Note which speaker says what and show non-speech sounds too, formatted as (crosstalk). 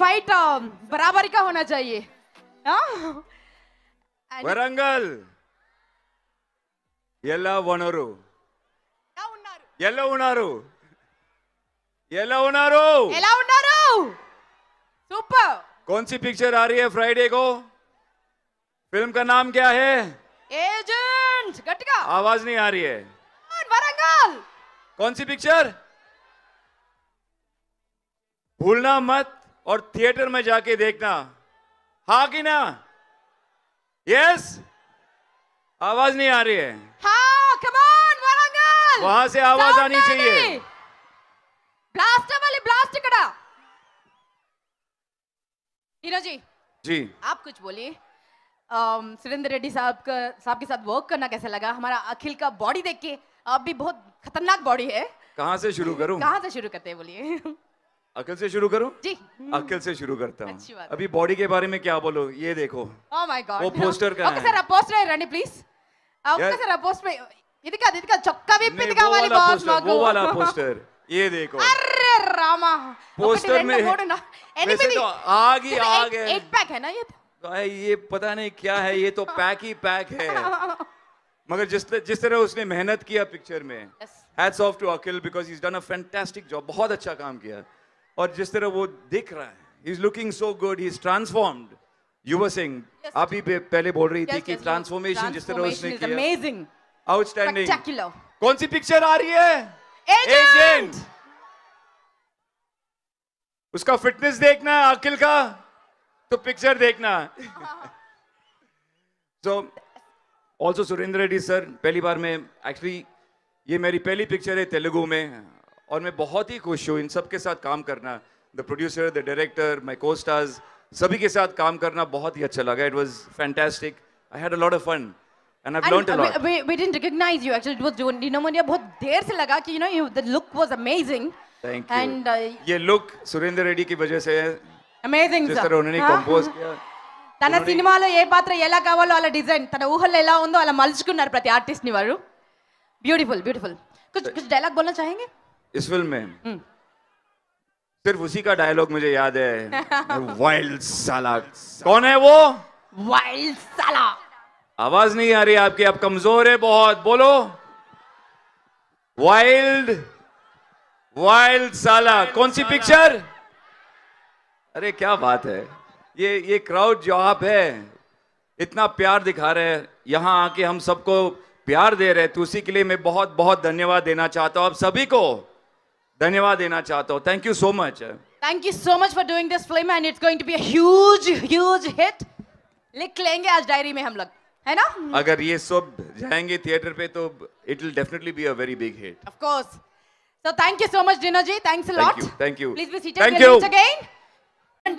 Speaker 1: Fight um, बराबरी का होना चाहिए हाँ?
Speaker 2: वरंगल ఎలా ఉన్నారు ये ఉన్నారు ఎలా ఉన్నారు कौन सी पिक्चर आ रही है फ्राइडे को फिल्म का नाम क्या है
Speaker 1: एजेंट गटका
Speaker 2: आवाज नहीं आ रही है
Speaker 1: वरंगल
Speaker 2: कौन सी पिक्चर भूलना मत और थिएटर में जाके देखना हा कि ना यस आवाज नहीं आ रही है
Speaker 1: हाँ कमान वहां से आवाज आनी चाहिए ब्लास्टर वाली ब्लास्ट कड़ा हीरो जी जी आप कुछ बोलिए सुरेंद्र रेड्डी साहब का साहब के साथ वर्क करना कैसा लगा हमारा अखिल का बॉडी देख के आप भी बहुत खतरनाक बॉडी है
Speaker 2: कहाँ से शुरू करूँ कहाँ
Speaker 1: से शुरू करते हैं बोलिए
Speaker 2: अकल से शुरू करूं?
Speaker 1: जी अकल से
Speaker 2: शुरू करता हूं अच्छी बात अभी बॉडी के बारे में क्या बोलो ये देखो
Speaker 1: ओह माय गॉड वो पोस्टर का ओके सर पोस्टर प्लीज రండి ప్లీజ్ ఓకే సార్ పోస్టర్ ఇది కాదు ఇది కాదు చొక్కా విప్పింది కావాలి బాస్ నాకు वो वाला पोस्टर ये देखो अरे रामा पोस्टर तो में वैसे तो आ गई आ गए एक पैक है ना ये
Speaker 2: तो? ये पता नहीं क्या है ये तो पैक ही पैक है (laughs) मगर जिस जिस तरह उसने मेहनत किया पिक्चर में hats off to Akhil because is done a fantastic job बहुत अच्छा काम किया और जिस तरह वो दिख रहा है is looking so good he is transformed Yuva Singh आप ही पहले बोल रही थी yes, कि ट्रांसफॉर्मेशन जिस तरह उसने अमेजिंग आउटस्टैंडिंग कौन सी पिक्चर आ रही है एजेंट उसका फिटनेस देखना है अखिल का तो पिक्चर देखना so also Surender Reddy sir पहली बार में एक्चुअली ये मेरी पहली पिक्चर है तेलुगु में और मैं बहुत ही खुश हूँ इन सब के साथ काम करना the producer the director my costars सभी के साथ काम करना बहुत ही अच्छा लगा it was fantastic I had a lot of fun And I've learned a lot. We,
Speaker 1: we didn't recognize you actually. It was Joan Dinamonia. bahut der se laga ki you know you the look was amazing.
Speaker 2: Thank you. And uh, ये look surendra reddy ki wajah se hai
Speaker 1: Amazing. जिस तरह उन्होंने compose
Speaker 2: kiya tana cinema
Speaker 1: lo ye patra ela కావాలో ala design tana ఊహల్లో ela undo ala మలుచుకున్నారు prati artist ni varu beautiful beautiful kuch kuch dialogue bolna chahenge
Speaker 2: इस फिल्म में हम्म। सिर्फ उसी का डायलॉग मुझे याद है वाइल्ड (laughs) साला कौन है वो
Speaker 1: वाइल्ड साला
Speaker 2: आवाज नहीं आ रही आपकी आप कमजोर है बहुत बोलो वाइल्ड वाइल्ड साला कौन सी पिक्चर अरे क्या बात है ये ये क्राउड जो आप है इतना प्यार दिखा रहे हैं यहाँ आके हम सबको प्यार दे रहे हैं तो उसी के लिए मैं बहुत बहुत धन्यवाद देना चाहता हूँ आप सभी को धन्यवाद देना चाहता हूँ thank you so much
Speaker 1: thank you so much for doing this film and it's going to be a huge huge hit लिख लेंगे आज डायरी में हम लोग है ना
Speaker 2: अगर ये सब जाएंगे थिएटर पे तो it will definitely be a very big hit of
Speaker 1: course so thank you so much Dino ji thanks a lot thank you please be seated thank you again